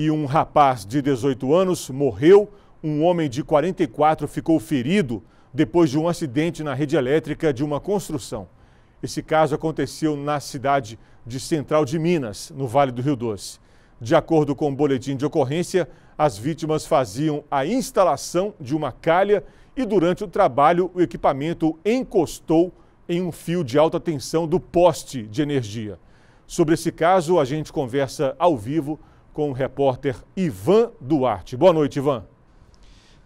e um rapaz de 18 anos morreu, um homem de 44 ficou ferido depois de um acidente na rede elétrica de uma construção. Esse caso aconteceu na cidade de Central de Minas, no Vale do Rio Doce. De acordo com o boletim de ocorrência, as vítimas faziam a instalação de uma calha e, durante o trabalho, o equipamento encostou em um fio de alta tensão do poste de energia. Sobre esse caso, a gente conversa ao vivo com o repórter Ivan Duarte. Boa noite, Ivan.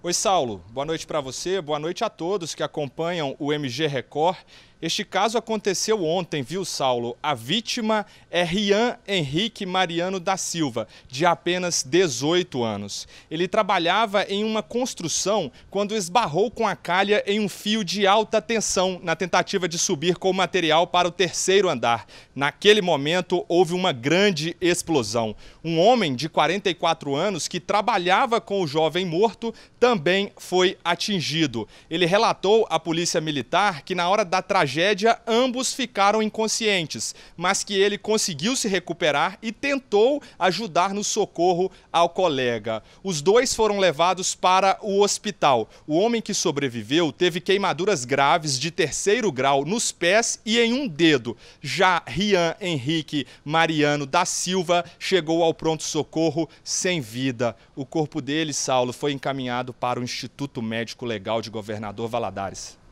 Oi, Saulo. Boa noite para você, boa noite a todos que acompanham o MG Record. Este caso aconteceu ontem, viu, Saulo? A vítima é Rian Henrique Mariano da Silva, de apenas 18 anos. Ele trabalhava em uma construção quando esbarrou com a calha em um fio de alta tensão na tentativa de subir com o material para o terceiro andar. Naquele momento, houve uma grande explosão. Um homem de 44 anos que trabalhava com o jovem morto também foi atingido. Ele relatou à polícia militar que na hora da tragédia, tragédia, ambos ficaram inconscientes, mas que ele conseguiu se recuperar e tentou ajudar no socorro ao colega. Os dois foram levados para o hospital. O homem que sobreviveu teve queimaduras graves de terceiro grau nos pés e em um dedo. Já Rian Henrique Mariano da Silva chegou ao pronto-socorro sem vida. O corpo dele, Saulo, foi encaminhado para o Instituto Médico Legal de Governador Valadares.